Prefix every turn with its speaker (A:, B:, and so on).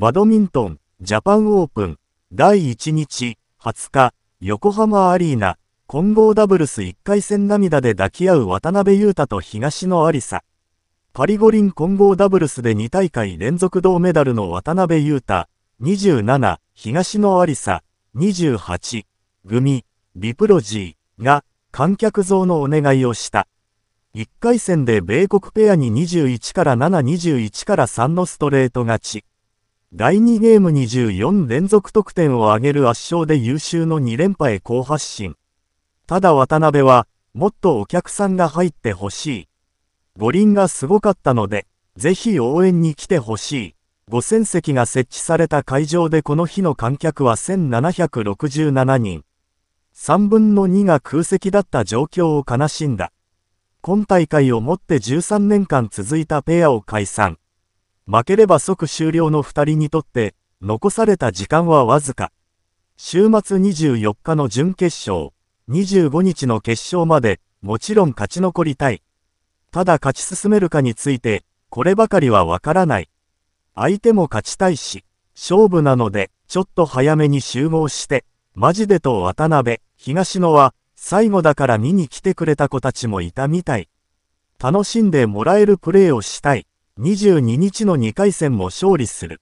A: バドミントン、ジャパンオープン、第1日、20日、横浜アリーナ、混合ダブルス1回戦涙で抱き合う渡辺裕太と東野有沙。パリ五輪混合ダブルスで2大会連続銅メダルの渡辺裕太、27、東野有沙、28、組、ビプロジーが観客増のお願いをした。1回戦で米国ペアに21から7、21から3のストレート勝ち。第2ゲーム24連続得点を挙げる圧勝で優秀の2連覇へ好発進。ただ渡辺は、もっとお客さんが入ってほしい。五輪がすごかったので、ぜひ応援に来てほしい。5000席が設置された会場でこの日の観客は1767人。3分の2が空席だった状況を悲しんだ。今大会をもって13年間続いたペアを解散。負ければ即終了の2人にとって、残された時間はわずか。週末24日の準決勝、25日の決勝まで、もちろん勝ち残りたい。ただ勝ち進めるかについて、こればかりはわからない。相手も勝ちたいし、勝負なので、ちょっと早めに集合して、マジでと渡辺、東野は、最後だから見に来てくれた子たちもいたみたい。楽しんでもらえるプレーをしたい。22日の2回戦も勝利する。